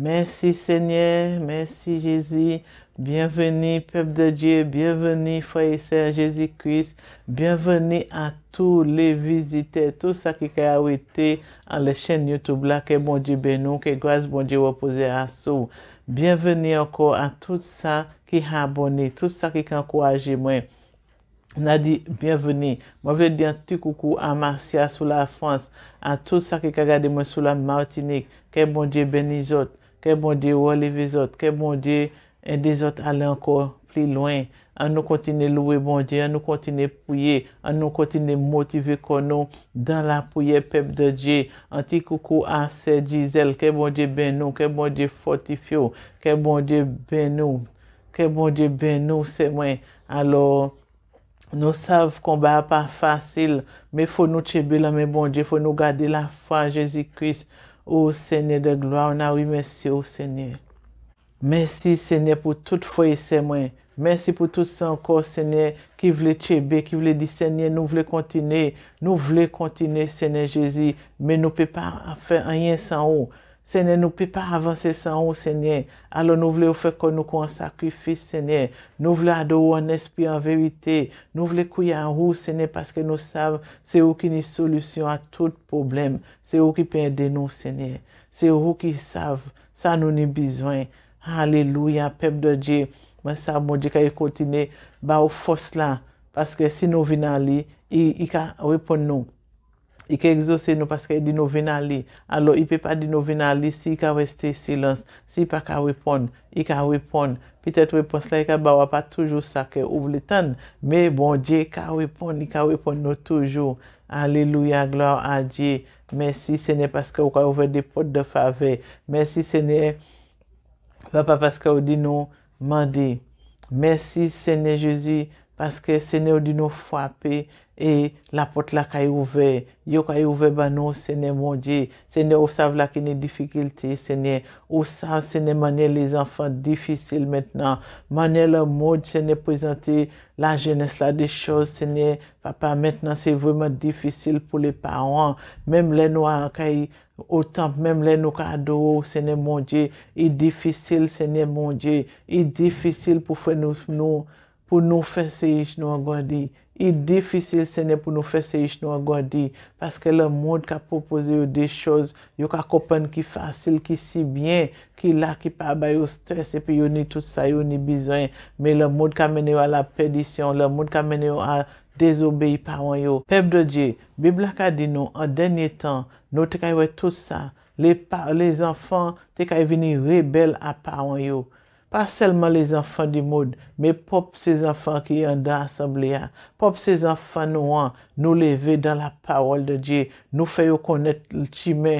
Merci Seigneur, merci Jésus. Bienvenue peuple de Dieu, bienvenue Frère et Sœur Jésus-Christ. Bienvenue à tous les visiteurs, tous ceux qui ont été en la chaîne YouTube là, que bon Dieu bénou, que grâce bon Dieu repose à sous. Bienvenue encore à tous ceux qui a abonné, tous ceux qui ont encouragé moi. On dit bienvenue. Moi, je veux dire un petit coucou à Marcia sous la France, à tous ceux qui ont regardé moi sous la Martinique. Que bon Dieu bénisse autres. Kè bon diè ou alè vè zot, kè bon diè en eh, de zot alè anko pli lwen. An nou kontine louè bon diè, an nou kontine pouye, an nou kontine motive kon nou dan la pouye pep de diè. An ti koukou asè di zèl, kè bon diè ben nou, kè bon diè fortifyo, kè bon diè ben nou, kè bon diè ben nou semen. Alo nou sav kon ba pa fasil, me fò nou tchebe la men bon diè, fò nou gade la fwa Jezi Kris. Ou sènyè de gloa, ou nan wè mèsyè ou sènyè. Mèsyè sènyè pou tout fòye sèmwen. Mèsyè pou tout sèmwen kò sènyè ki vle tchebe, ki vle di sènyè nou vle kontine. Nou vle kontine sènyè Jezi, mè nou pè pa fè a yè san ou. Senye nou pe pa avanse san ou, senye. Alo nou vle ou fe kon nou kon sakrifis, senye. Nou vle adou an espi an verite. Nou vle kou ya an ou, senye, paske nou sav se ou ki ni solusyon a tout problem. Se ou ki pe enden nou, senye. Se ou ki sav, sa nou ni bizwen. Halilou, ya pep do dje. Mwen sav moun di ka yi kontine ba ou fos la. Paske si nou vina li, i ka wepon nou. Ike egzose nou paske e di nou vina li. Alo, ipe pa di nou vina li si i ka weste silans. Si i pa ka wepon, i ka wepon. Petet wepon slay ka bawa pa toujou sa ke ou vletan. Me bon, Dje ka wepon, i ka wepon nou toujou. Aleluya, gloa an Dje. Mersi, Sene, paske ou ka ouve de pot de fave. Mersi, Sene, vapa paske ou di nou mandi. Mersi, Sene, Jezi. Paske sene ou di nou fwape e la pot la kaye ouve. Yo kaye ouve ba nou sene mwondje. Sene ou sav la ki ni difikilti sene. Ou sav sene manye li zanfan difisil metnen. Manye la mwondje sene prezante la jenese la di chos sene. Papa, metnen se vreman difisil pou li parwan. Mem le nou a kaye ou tamp, mem le nou ka adou sene mwondje. E difisil sene mwondje. E difisil pou fwen nou fwenou. pour nous faire ce nous agrandir. Il est difficile, Seigneur, pour nous faire ce nous agrandir. Parce que le monde qui a proposé des choses, il y a comprendre qui facile, qui si bien, qui là, qui pas de au stress, et puis il y tout ça, il besoin. Mais le monde qui a mené à la perdition, le monde qui a mené à désobéir par un yo. Peuple de Dieu, Bible a dit nous, en dernier temps, nous avons tout ça. Les, les enfants, sont qu'à venir rebelles à parents, pa selman les anfan di moud, me pop se zanfan ki yanda asanble ya, pop se zanfan nou an, nou le ve dan la pawol de Dje, nou feyo konet l chime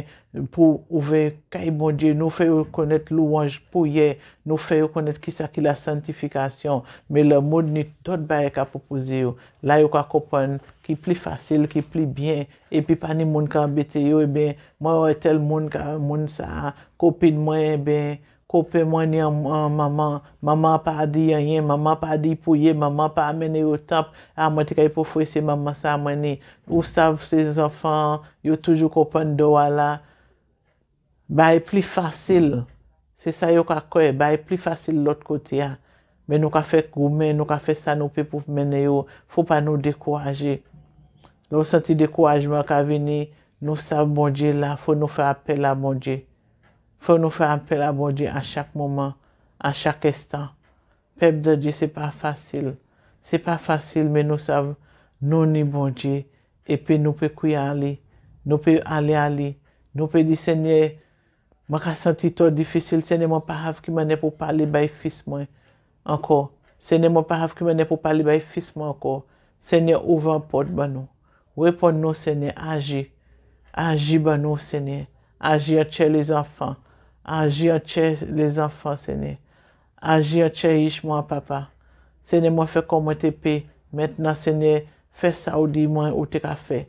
pou ouve kaibon Dje, nou feyo konet louanj pou ye, nou feyo konet kisa ki la santifikasyon, me le moud ni dot baye ka popouze yo, la yo ka kopan ki eh pli fasil, ki pli byen, e pi pa ni moun ka ambete yo e ben, moun yo e tel moun ka moun sa, kopin moun e eh ben, Kope mwenye a maman, maman pa di yanyen, maman pa di pouye, maman pa amene yo tap, a mwen te kay pou fwese maman sa mwenye. Ou sav se zanfan, yo toujou kopan dowa la. Ba e pli fasil, se sa yo ka kwe, ba e pli fasil lot kote ya. Men nou ka fe koumen, nou ka fe sanou pe pou mene yo, fwo pa nou dekouaje. Lou senti dekouajman ka vini, nou sav mwenye la, fwo nou fe apel la mwenye. Fò nou fè ampel a bon di a chak moman, a chak estan. Pep de di, se pa fasil. Se pa fasil, men nou sav nou ni bon di. E pe nou pe kuy ali, nou pe ali ali. Nou pe di, sènyè, man ka senti to difícil, sènyè moun pa av ki manè pou pali bay fis mwen anko. Sènyè moun pa av ki manè pou pali bay fis mwen anko. Sènyè ouvè an pot ban nou. Ouè pon nou sènyè, aji. Aji ban nou sènyè. Aji atè chè les anfan. Aji an tche le zanfan sene. Aji an tche richman papa. Sene mwen fe kon mwen tepe. Mwen nan sene fe sa ou di mwen ou teka fe.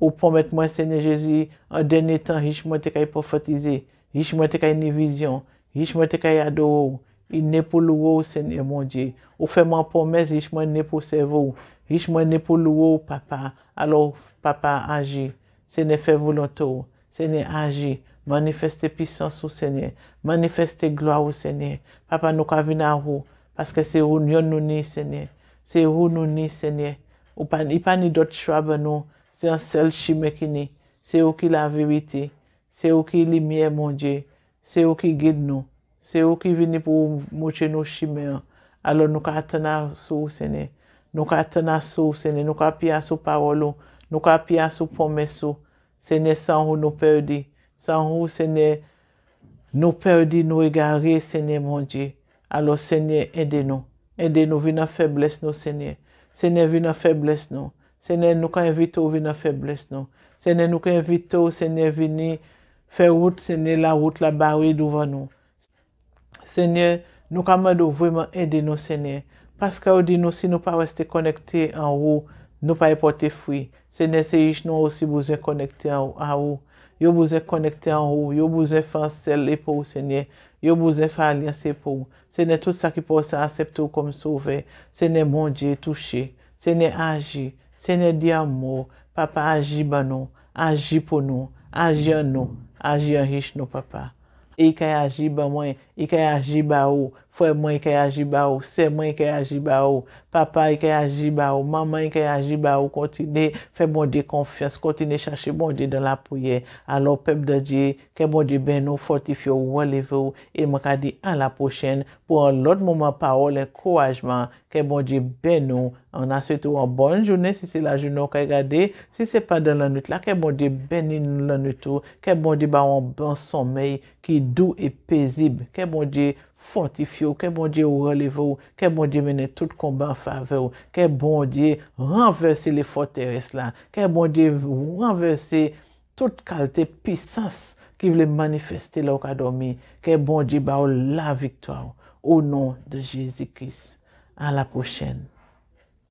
Ou pomet mwen sene Jezi. An dene tan richman tekay pofotize. Richman tekay ni vizyon. Richman tekay adou. I ne pou lou ou sene mwen di. Ou fe mwen pomet richman ne pou sevo. Richman ne pou lou ou papa. Alo papa aji. Sene fe voulantou. Sene aji. Manifeste pisans ou sènyè. Manifeste gloa ou sènyè. Papa nou ka vina ou. Paske se ou nyon nou ni sènyè. Se ou nou ni sènyè. Ipa ni doti shwaba nou. Se an sel shime ki ni. Se ou ki la verite. Se ou ki li miye mounje. Se ou ki gid nou. Se ou ki vini pou mouchen nou shime. Alo nou ka atena sou sènyè. Nou ka atena sou sènyè. Nou ka piya sou pa wolou. Nou ka piya sou pomme sou. Sènyè san ou nou perdi. San rou sene nou perdi nou e gare sene mwondje. Alo sene endeno. Endeno vi nan febles nou sene. Sene vi nan febles nou. Sene nou ka evito vi nan febles nou. Sene nou ka evito ou sene vini fe wout sene la wout la bari douvan nou. Sene nou ka mwado vweman endeno sene. Paske ou di nou si nou pa reste konekte an rou nou pa e pote fui. Sene se yish nou ou si bouze konekte an rou. yo bouze konekte an ou, yo bouze fasele pou senye, yo bouze fale yase pou, senye tout sa ki pou sa asepte ou kom souve, senye moun diye touche, senye aji, senye diya mou, papa aji ba nou, aji pou nou, aji an nou, aji an rich nou papa. E ikaye aji ba mwen, e ikaye aji ba ou, Fwe mwen ike aji ba ou, se mwen ike aji ba ou, papa ike e aji ba ou, maman ike e aji ba ou, kontine fè mwen bon di konfians, kontine chanshi mwen bon di dan la pouye. Alo pep da di, ke mwen bon di ben nou, fortifyo ou waleve ou, e mwen ka di an la pochen, pou an lot mouman pa ou, le kouajman, ke mwen di ben nou. An aswetu an bon jounen, si se la jounen ou ka egade, si se pa dan lanout la, ke mwen di ben nin lanout ou, ke mwen di ba ou an bon somey ki dou e pezib, ke mwen di... fontifi ou, ke bon diye ou releve ou, ke bon diye mene tout komban fave ou, ke bon diye renverse li fote res la, ke bon diye renverse tout kalte pisans ki vle manifeste la okadomi, ke bon diye ba ou la viktwa ou, ou non de Jezi Kis. A la pochene.